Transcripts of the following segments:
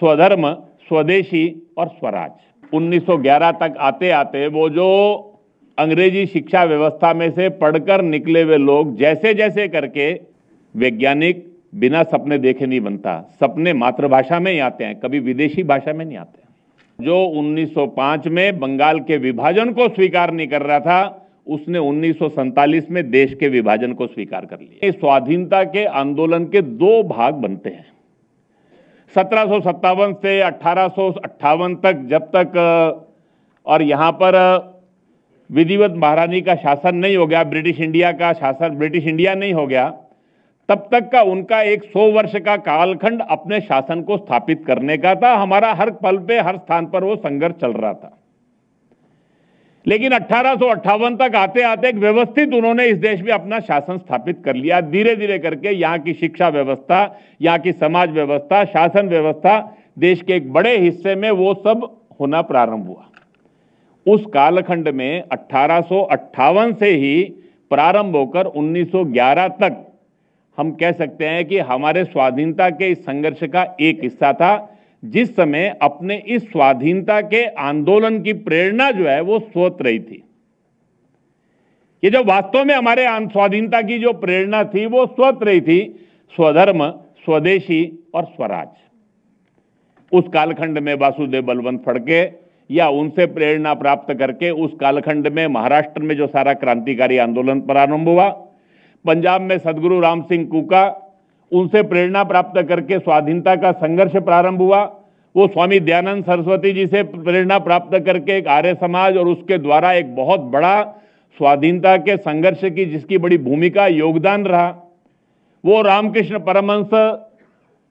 स्वधर्म स्वदेशी और स्वराज 1911 तक आते आते वो जो अंग्रेजी शिक्षा व्यवस्था में से पढ़कर निकले हुए लोग जैसे जैसे करके वैज्ञानिक बिना सपने देखे नहीं बनता सपने मातृभाषा में ही आते हैं कभी विदेशी भाषा में नहीं आते जो 1905 में बंगाल के विभाजन को स्वीकार नहीं कर रहा था उसने उन्नीस में देश के विभाजन को स्वीकार कर लिया स्वाधीनता के आंदोलन के दो भाग बनते हैं सत्रह से अठारह तक जब तक और यहाँ पर विधिवत महारानी का शासन नहीं हो गया ब्रिटिश इंडिया का शासन ब्रिटिश इंडिया नहीं हो गया तब तक का उनका एक सौ वर्ष का कालखंड अपने शासन को स्थापित करने का था हमारा हर पल पे हर स्थान पर वो संघर्ष चल रहा था लेकिन अट्ठारह तक आते आते एक व्यवस्थित उन्होंने इस देश में अपना शासन स्थापित कर लिया धीरे धीरे करके यहाँ की शिक्षा व्यवस्था यहाँ की समाज व्यवस्था शासन व्यवस्था देश के एक बड़े हिस्से में वो सब होना प्रारंभ हुआ उस कालखंड में अट्ठारह से ही प्रारंभ होकर 1911 तक हम कह सकते हैं कि हमारे स्वाधीनता के इस संघर्ष का एक हिस्सा था जिस समय अपने इस स्वाधीनता के आंदोलन की प्रेरणा जो है वो सोच रही थी ये जो वास्तव में हमारे स्वाधीनता की जो प्रेरणा थी वो स्वत रही थी स्वधर्म स्वदेशी और स्वराज उस कालखंड में वासुदेव बलवंत फड़के या उनसे प्रेरणा प्राप्त करके उस कालखंड में महाराष्ट्र में जो सारा क्रांतिकारी आंदोलन प्रारंभ हुआ पंजाब में सदगुरु राम सिंह कुका उनसे प्रेरणा प्राप्त करके स्वाधीनता का संघर्ष प्रारंभ हुआ वो स्वामी दयानंद सरस्वती जी से प्रेरणा प्राप्त करके एक आर्य समाज और उसके द्वारा एक बहुत बड़ा स्वाधीनता के संघर्ष की जिसकी बड़ी भूमिका योगदान रहा वो रामकृष्ण परमहंस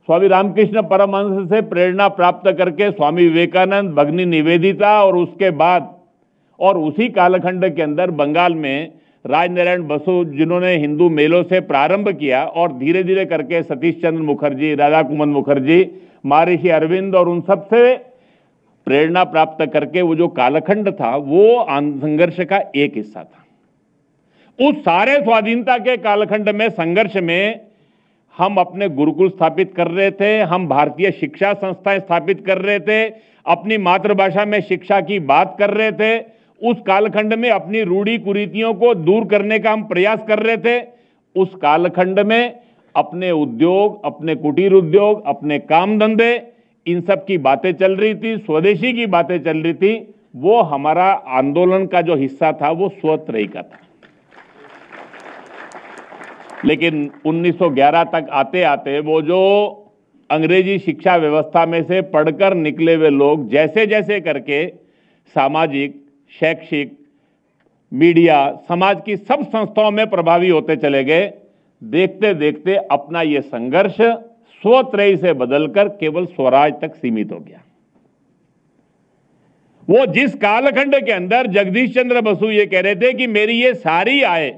स्वामी रामकृष्ण परमहंस से प्रेरणा प्राप्त करके स्वामी विवेकानंद भग्नि निवेदिता और उसके बाद और उसी कालखंड के अंदर बंगाल में राजनारायण बसु जिन्होंने हिंदू मेलों से प्रारंभ किया और धीरे धीरे करके सतीश चंद्र मुखर्जी राधा कुमन मुखर्जी महर्षि अरविंद और उन सब से प्रेरणा प्राप्त करके वो जो कालखंड था वो संघर्ष का एक हिस्सा था उस सारे स्वाधीनता के कालखंड में संघर्ष में हम अपने गुरुकुल स्थापित कर रहे थे हम भारतीय शिक्षा संस्थाएं स्थापित कर रहे थे अपनी मातृभाषा में शिक्षा की बात कर रहे थे उस कालखंड में अपनी रूढ़ी कुरीतियों को दूर करने का हम प्रयास कर रहे थे उस कालखंड में अपने उद्योग अपने कुटीर उद्योग अपने काम धंधे इन सब की बातें चल रही थी स्वदेशी की बातें चल रही थी वो हमारा आंदोलन का जो हिस्सा था वो रही का था लेकिन 1911 तक आते आते वो जो अंग्रेजी शिक्षा व्यवस्था में से पढ़कर निकले हुए लोग जैसे जैसे करके सामाजिक शैक्षिक मीडिया समाज की सब संस्थाओं में प्रभावी होते चले गए देखते देखते अपना ये संघर्ष स्वत्रयी से बदलकर केवल स्वराज तक सीमित हो गया वो जिस कालखंड के अंदर जगदीश चंद्र बसु ये कह रहे थे कि मेरी ये सारी आय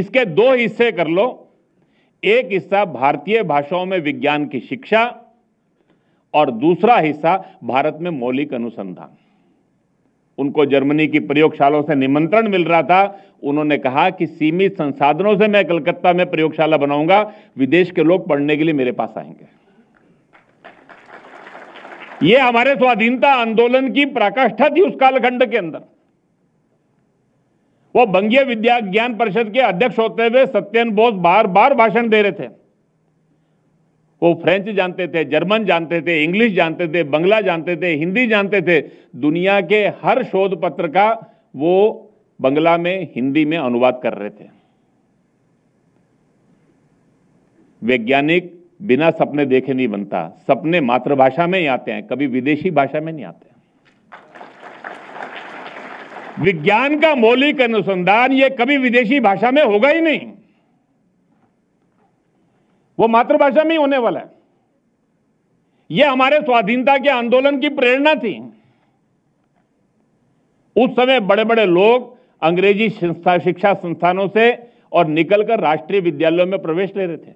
इसके दो हिस्से कर लो एक हिस्सा भारतीय भाषाओं में विज्ञान की शिक्षा और दूसरा हिस्सा भारत में मौलिक अनुसंधान उनको जर्मनी की प्रयोगशालाओं से निमंत्रण मिल रहा था उन्होंने कहा कि सीमित संसाधनों से मैं कलकत्ता में प्रयोगशाला बनाऊंगा विदेश के लोग पढ़ने के लिए मेरे पास आएंगे यह हमारे स्वाधीनता आंदोलन की प्राकाष्ठा थी उस कालखंड के अंदर वो बंगीय विद्या ज्ञान परिषद के अध्यक्ष होते हुए सत्यन बोस बार बार भाषण दे रहे थे वो फ्रेंच जानते थे जर्मन जानते थे इंग्लिश जानते थे बंगला जानते थे हिंदी जानते थे दुनिया के हर शोध पत्र का वो बंगला में हिंदी में अनुवाद कर रहे थे वैज्ञानिक बिना सपने देखे नहीं बनता सपने मातृभाषा में ही आते हैं कभी विदेशी भाषा में नहीं आते विज्ञान का मौलिक अनुसंधान यह कभी विदेशी भाषा में होगा ही नहीं वो मातृभाषा में ही होने वाला है यह हमारे स्वाधीनता के आंदोलन की प्रेरणा थी उस समय बड़े बड़े लोग अंग्रेजी संस्था शिक्षा संस्थानों से और निकलकर राष्ट्रीय विद्यालयों में प्रवेश ले रहे थे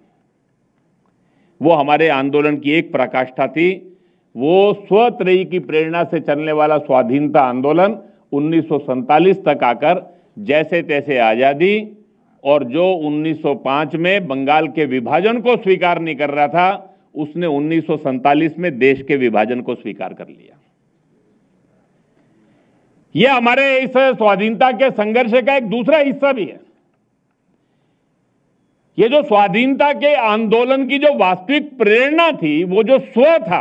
वो हमारे आंदोलन की एक प्रकाष्ठा थी वो स्वत्रयी की प्रेरणा से चलने वाला स्वाधीनता आंदोलन उन्नीस तक आकर जैसे तैसे आज़ादी और जो 1905 में बंगाल के विभाजन को स्वीकार नहीं कर रहा था उसने उन्नीस में देश के विभाजन को स्वीकार कर लिया यह हमारे इस स्वाधीनता के संघर्ष का एक दूसरा हिस्सा भी है ये जो स्वाधीनता के आंदोलन की जो वास्तविक प्रेरणा थी वो जो स्व था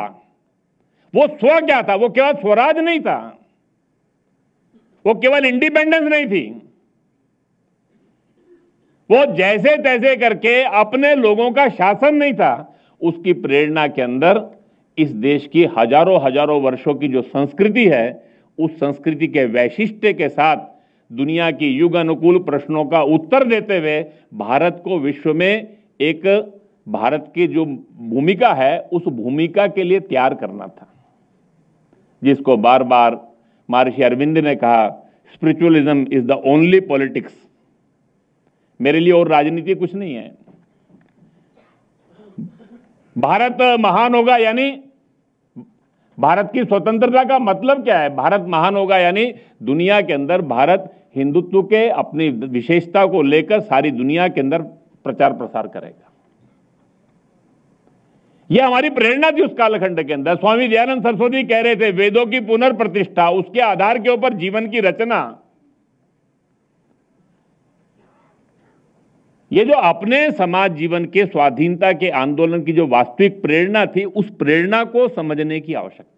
वो स्व क्या था वो केवल स्वराज नहीं था वो केवल इंडिपेंडेंस नहीं थी वो जैसे तैसे करके अपने लोगों का शासन नहीं था उसकी प्रेरणा के अंदर इस देश की हजारों हजारों वर्षों की जो संस्कृति है उस संस्कृति के वैशिष्ट्य के साथ दुनिया की युग अनुकूल प्रश्नों का उत्तर देते हुए भारत को विश्व में एक भारत की जो भूमिका है उस भूमिका के लिए तैयार करना था जिसको बार बार महर्षि अरविंद ने कहा spiritualism is the only politics मेरे लिए और राजनीति कुछ नहीं है भारत महान होगा यानी भारत की स्वतंत्रता का मतलब क्या है भारत महान होगा यानी दुनिया के अंदर भारत हिंदुत्व के अपनी विशेषता को लेकर सारी दुनिया के अंदर प्रचार प्रसार करेगा यह हमारी प्रेरणा थी उस कालखंड के अंदर स्वामी दयानंद सरस्वती कह रहे थे वेदों की पुनर्प्रतिष्ठा उसके आधार के ऊपर जीवन की रचना ये जो अपने समाज जीवन के स्वाधीनता के आंदोलन की जो वास्तविक प्रेरणा थी उस प्रेरणा को समझने की आवश्यकता